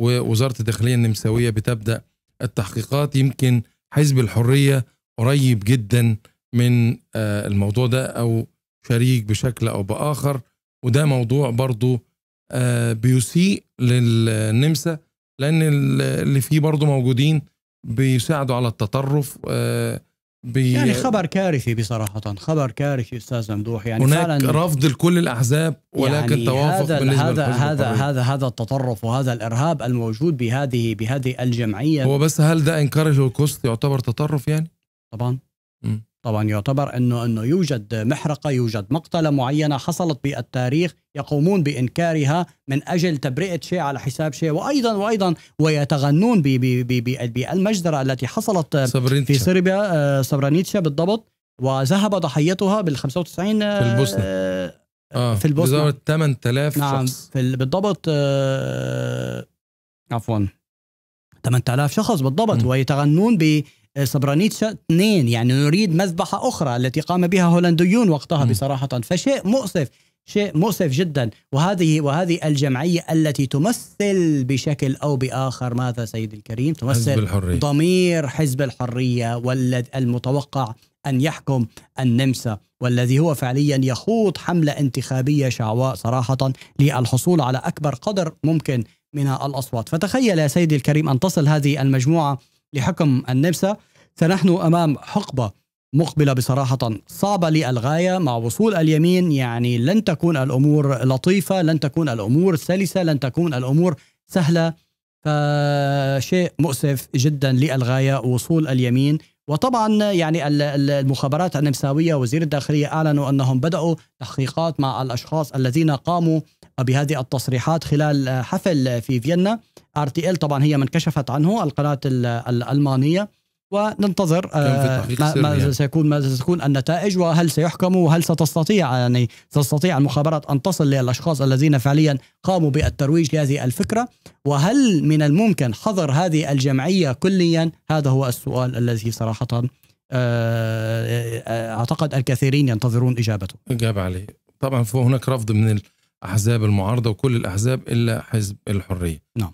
ووزاره الداخليه النمساويه بتبدا التحقيقات يمكن حزب الحريه قريب جدا من آه، الموضوع ده او شريك بشكل او باخر وده موضوع برضه آه، بيسيء للنمسا لان اللي فيه برضه موجودين بيساعدوا على التطرف آه، بي... يعني خبر كارثي بصراحة خبر كارثي أستاذ ممدوح يعني هناك فعلا رفض لكل الأحزاب ولكن يعني توافق هذا بالنسبة هذا هذا هذا هذا التطرف وهذا الإرهاب الموجود بهذه بهذه الجمعية هو بس هل ده إنكار الهولوكوست يعتبر تطرف يعني؟ طبعا طبعا يعتبر انه انه يوجد محرقه يوجد مقتله معينه حصلت بالتاريخ يقومون بانكارها من اجل تبرئه شيء على حساب شيء وايضا وايضا ويتغنون بالمجزره التي حصلت سبرينتشا. في صربيا آه، سبرانيتشا بالضبط وذهب ضحيتها بال 95 آه، في البوسنه آه, آه، في البوسنه بزاره 8000 نعم شخص في بالضبط آه عفوا 8000 شخص بالضبط م. ويتغنون ب سبرانيتشا اثنين يعني نريد مذبحة أخرى التي قام بها هولنديون وقتها بصراحة فشيء مؤسف شيء مؤسف جدا وهذه وهذه الجمعية التي تمثل بشكل أو بآخر ماذا سيد الكريم تمثل حزب الحرية. ضمير حزب الحرية والذي المتوقع أن يحكم النمسا والذي هو فعليا يخوض حملة انتخابية شعواء صراحة للحصول على أكبر قدر ممكن من الأصوات فتخيل يا سيدي الكريم أن تصل هذه المجموعة لحكم النمسا فنحن أمام حقبة مقبلة بصراحة صعبة للغاية مع وصول اليمين يعني لن تكون الأمور لطيفة لن تكون الأمور سلسة لن تكون الأمور سهلة فشيء مؤسف جدا للغاية وصول اليمين وطبعا يعني المخابرات النمساوية وزير الداخلية أعلنوا أنهم بدأوا تحقيقات مع الأشخاص الذين قاموا وبهذه التصريحات خلال حفل في فيينا ار تي ال طبعا هي من كشفت عنه القناه الالمانيه وننتظر آه، ماذا سيكون ماذا ستكون النتائج وهل سيحكم وهل ستستطيع يعني تستطيع المخابرات ان تصل للاشخاص الذين فعليا قاموا بالترويج لهذه الفكره وهل من الممكن حظر هذه الجمعيه كليا هذا هو السؤال الذي صراحه آه، آه، اعتقد الكثيرين ينتظرون اجابته. اجابه عليه طبعا هناك رفض من احزاب المعارضه وكل الاحزاب الا حزب الحريه نعم